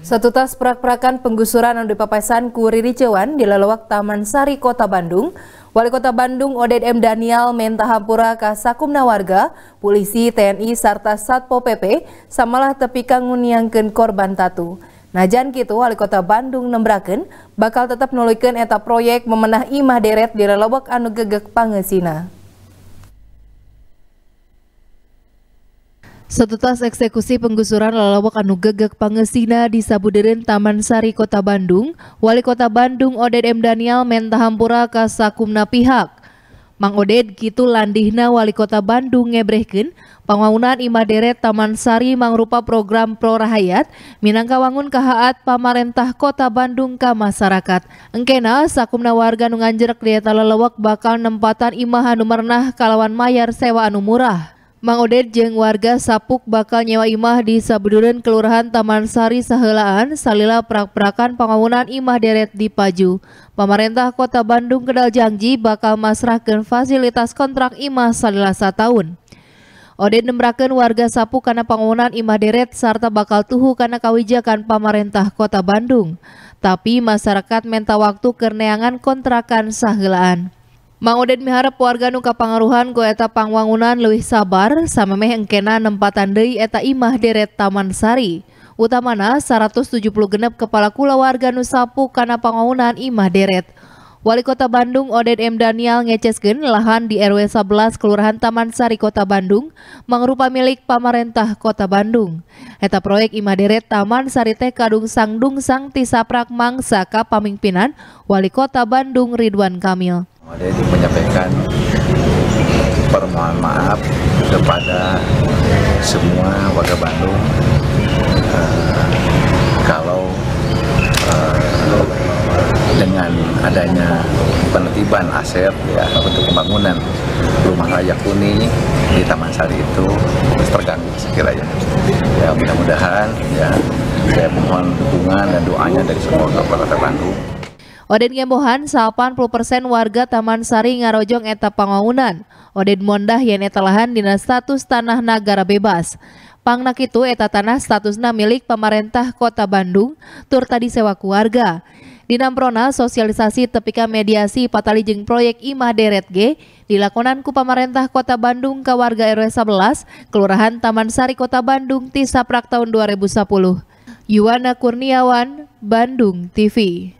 Satu tas prak-prakan penggusuran yang dipapaisan kuri Riri Cewan di lelewak Taman Sari, Kota Bandung. Wali Kota Bandung Oded M. Daniel mentahampura Kasakumna warga, polisi, TNI, serta Satpo PP, samalah tepi kangun yangken korban tatu. Najan gitu Wali Kota Bandung nembraken bakal tetap nulikeun etap proyek memenah imah deret di lelewak anu gegek pangesina. Setelah eksekusi penggusuran lalawak anu gegek pangesina di Sabuderen Taman Sari Kota Bandung, Wali Kota Bandung Oded M. Daniel mentahampura ka sakumna pihak. Mang Oded gitu landihna Wali Kota Bandung ngebrehken, pangwangunan imaderet Taman Sari mangrupa program pro rahayat minangka wangun kahaat pamarentah Kota Bandung ka masyarakat. Engkena sakumna warga nunganjerak nganjerek lelawak lalawak bakal nempatan imah anu kalawan mayar sewa anu murah. Mang Odet jeng warga Sapuk bakal nyewa imah di Sabduren Kelurahan Taman Sari Sahelaan salila prak-prakan pangawunan imah deret di Paju. Pemerintah Kota Bandung kedal janji bakal masrahkan fasilitas kontrak imah salila tahun. Odet nembrakan warga Sapuk karena pangawunan imah deret serta bakal tuhu karena kawijakan pemerintah Kota Bandung. Tapi masyarakat minta waktu kerneangan kontrakan sahelaan. Mang Oden miharap warga nu kapangaruhan ku eta pangwangunan leuwih sabar samemeh engkena nempatan deui eta imah deret Taman Sari. Utamana 170 genep kepala kula warga nu sapu kana pangwangunan imah deret. Wali Kota Bandung Oded M. Daniel ngecesken lahan di RW 11 Kelurahan Taman Sari Kota Bandung mengrupa milik pemerintah Kota Bandung. Eta proyek imaderet Taman Sari teh kadung sangdung sang tisaprak mangsa ka pamingpinan Wali Kota Bandung Ridwan Kamil. Dia menyampaikan permohonan maaf kepada semua warga Bandung uh, kalau uh, dengan adanya penertiban aset ya untuk pembangunan rumah layak kuni di Taman Sari itu terganggu sekiranya. Ya mudah-mudahan ya saya mohon dukungan dan doanya dari semua warga kota Bandung. Oden Gembohan 80% warga Taman Sari Ngarojong eta pangawunan. Oden Mondah yang eta lahan dina status tanah negara bebas. Pangnak itu eta tanah statusna milik pemerintah kota Bandung, tur tadi sewa keluarga. Dinamprona sosialisasi tepika mediasi patalijeng proyek imah deret G dilakonan ku pemerintah kota Bandung ke warga RW 11 Kelurahan Taman Sari Kota Bandung Tisaprak tahun 2010 Yuwana Kurniawan Bandung TV